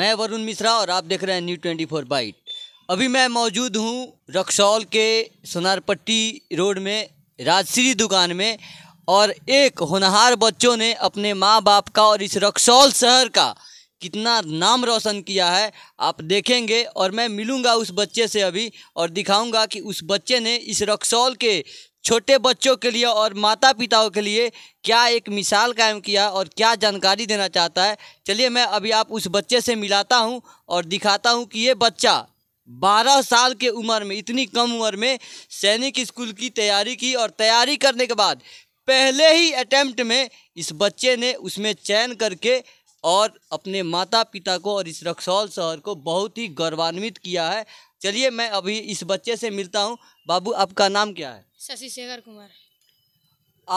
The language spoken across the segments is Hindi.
मैं वरुण मिश्रा और आप देख रहे हैं न्यू ट्वेंटी फोर बाइट अभी मैं मौजूद हूँ रक्सौल के सोनारपट्टी रोड में राजश्री दुकान में और एक होनहार बच्चों ने अपने माँ बाप का और इस रक्सौल शहर का कितना नाम रोशन किया है आप देखेंगे और मैं मिलूंगा उस बच्चे से अभी और दिखाऊंगा कि उस बच्चे ने इस रक्सौल के छोटे बच्चों के लिए और माता पिताओं के लिए क्या एक मिसाल कायम किया और क्या जानकारी देना चाहता है चलिए मैं अभी आप उस बच्चे से मिलाता हूँ और दिखाता हूँ कि ये बच्चा बारह साल के उम्र में इतनी कम उम्र में सैनिक स्कूल की तैयारी की और तैयारी करने के बाद पहले ही अटैम्प्ट में इस बच्चे ने उसमें चयन करके और अपने माता पिता को और इस रक्सौल शहर को बहुत ही गौरवान्वित किया है चलिए मैं अभी इस बच्चे से मिलता हूँ बाबू आपका नाम क्या है शशि शेखर कुमार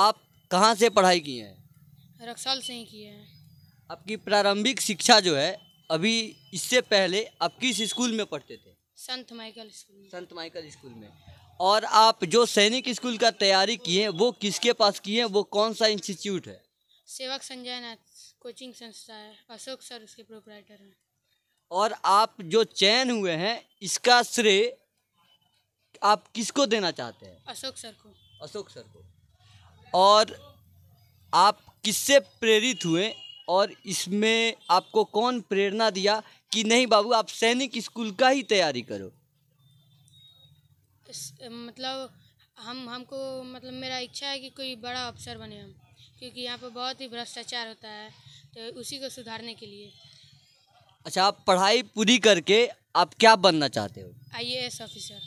आप कहाँ से पढ़ाई की हैं रक्साल से ही किए हैं आपकी प्रारंभिक शिक्षा जो है अभी इससे पहले आप किस स्कूल में पढ़ते थे संत माइकल स्कूल संत माइकल स्कूल में और आप जो सैनिक स्कूल का तैयारी किए वो किसके पास किए वो कौन सा इंस्टीट्यूट है सेवक संजय नाथ कोचिंग संस्था है अशोक सर उसके प्रोपराइटर हैं और आप जो चयन हुए हैं इसका श्रेय आप किसको देना चाहते हैं अशोक सर को अशोक सर को और आप किससे प्रेरित हुए और इसमें आपको कौन प्रेरणा दिया कि नहीं बाबू आप सैनिक स्कूल का ही तैयारी करो इस, मतलब हम हमको मतलब मेरा इच्छा है कि कोई बड़ा अफसर बने हम क्योंकि यहाँ पर बहुत ही भ्रष्टाचार होता है तो उसी को सुधारने के लिए अच्छा आप पढ़ाई पूरी करके आप क्या बनना चाहते हो आईएएस ऑफिसर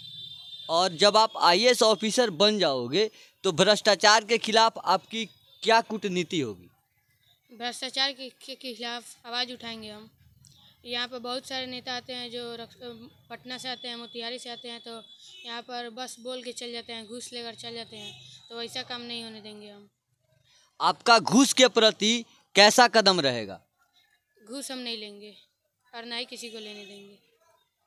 और जब आप आईएएस ऑफिसर बन जाओगे तो भ्रष्टाचार के खिलाफ आपकी क्या कूटनीति होगी भ्रष्टाचार के खिलाफ आवाज़ उठाएंगे हम यहाँ पर बहुत सारे नेता आते हैं जो पटना से आते हैं मोतिहारी से आते हैं तो यहाँ पर बस बोल के चल जाते हैं घूस लेकर चल जाते हैं तो वैसा काम नहीं होने देंगे हम आपका घूस के प्रति कैसा कदम रहेगा घूस हम नहीं लेंगे और ना ही किसी को लेने देंगे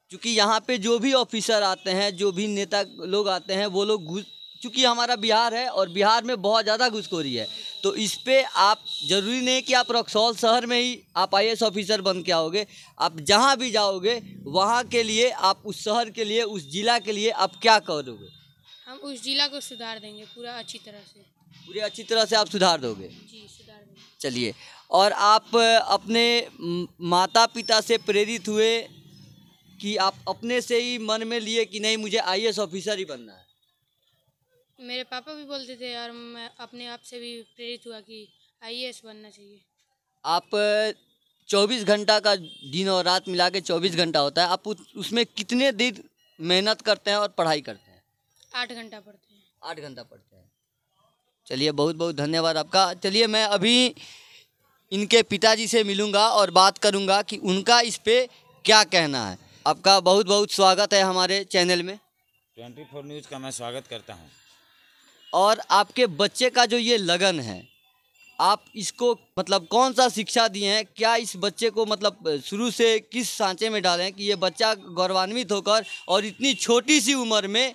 क्योंकि यहाँ पे जो भी ऑफिसर आते हैं जो भी नेता लोग आते हैं वो लोग घुस चूँकि हमारा बिहार है और बिहार में बहुत ज़्यादा घुसखोरी है तो इस पर आप ज़रूरी नहीं कि आप रक्सौल शहर में ही आप आई ऑफिसर बन के आओगे आप जहाँ भी जाओगे वहाँ के लिए आप उस शहर के लिए उस ज़िला के लिए आप क्या करोगे हम उस ज़िला को सुधार देंगे पूरा अच्छी तरह से पूरी अच्छी तरह से आप सुधार दोगे जी सुधार चलिए और आप अपने माता पिता से प्रेरित हुए कि आप अपने से ही मन में लिए कि नहीं मुझे आई ऑफिसर ही बनना है मेरे पापा भी बोलते थे और मैं अपने आप से भी प्रेरित हुआ कि आई बनना चाहिए आप 24 घंटा का दिन और रात मिला के चौबीस घंटा होता है आप उसमें कितने दिन मेहनत करते हैं और पढ़ाई करते हैं आठ घंटा पढ़ते हैं आठ घंटा पढ़ते हैं चलिए बहुत बहुत धन्यवाद आपका चलिए मैं अभी इनके पिताजी से मिलूंगा और बात करूँगा कि उनका इस पर क्या कहना है आपका बहुत बहुत स्वागत है हमारे चैनल में ट्वेंटी फोर न्यूज़ का मैं स्वागत करता हूँ और आपके बच्चे का जो ये लगन है आप इसको मतलब कौन सा शिक्षा दिए हैं क्या इस बच्चे को मतलब शुरू से किस सांचे में डालें कि ये बच्चा गौरवान्वित होकर और इतनी छोटी सी उम्र में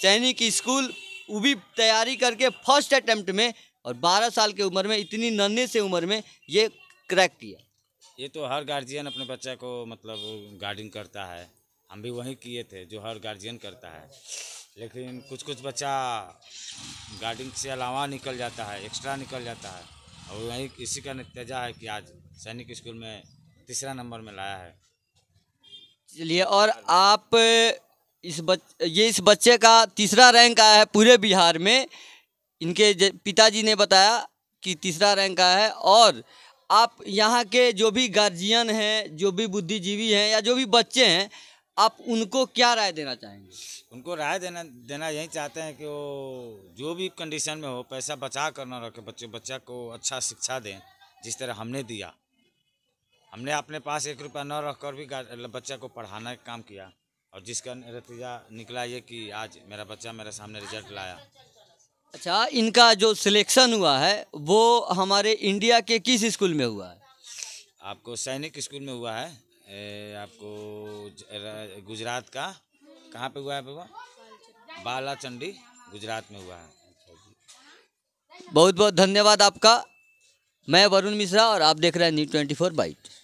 सैनिक स्कूल वो भी तैयारी करके फर्स्ट अटैम्प्ट में और 12 साल की उम्र में इतनी नन्हे से उम्र में ये क्रैक किया ये तो हर गार्जियन अपने बच्चा को मतलब गार्डिंग करता है हम भी वही किए थे जो हर गार्जियन करता है लेकिन कुछ कुछ बच्चा गार्डिंग से अलावा निकल जाता है एक्स्ट्रा निकल जाता है और वहीं इसी का नतीजा है कि आज सैनिक स्कूल में तीसरा नंबर में लाया है चलिए और आप इस बच ये इस बच्चे का तीसरा रैंक आया है पूरे बिहार में इनके पिताजी ने बताया कि तीसरा रैंक का है और आप यहाँ के जो भी गार्जियन हैं जो भी बुद्धिजीवी हैं या जो भी बच्चे हैं आप उनको क्या राय देना चाहेंगे उनको राय देना देना यही चाहते हैं कि वो जो भी कंडीशन में हो पैसा बचा कर ना रखे बच्चे बच्चा को अच्छा शिक्षा दें जिस तरह हमने दिया हमने अपने पास एक रुपया न रख कर भी बच्चा को पढ़ाने का काम किया और जिसका नतीजा निकला ये कि आज मेरा बच्चा मेरे सामने रिजल्ट लाया अच्छा इनका जो सिलेक्शन हुआ है वो हमारे इंडिया के किस स्कूल में हुआ है आपको सैनिक स्कूल में हुआ है ए, आपको गुजरात का कहाँ पे हुआ है बाबा बाला चंडी गुजरात में हुआ है बहुत बहुत धन्यवाद आपका मैं वरुण मिश्रा और आप देख रहे हैं न्यूज ट्वेंटी फोर बाइट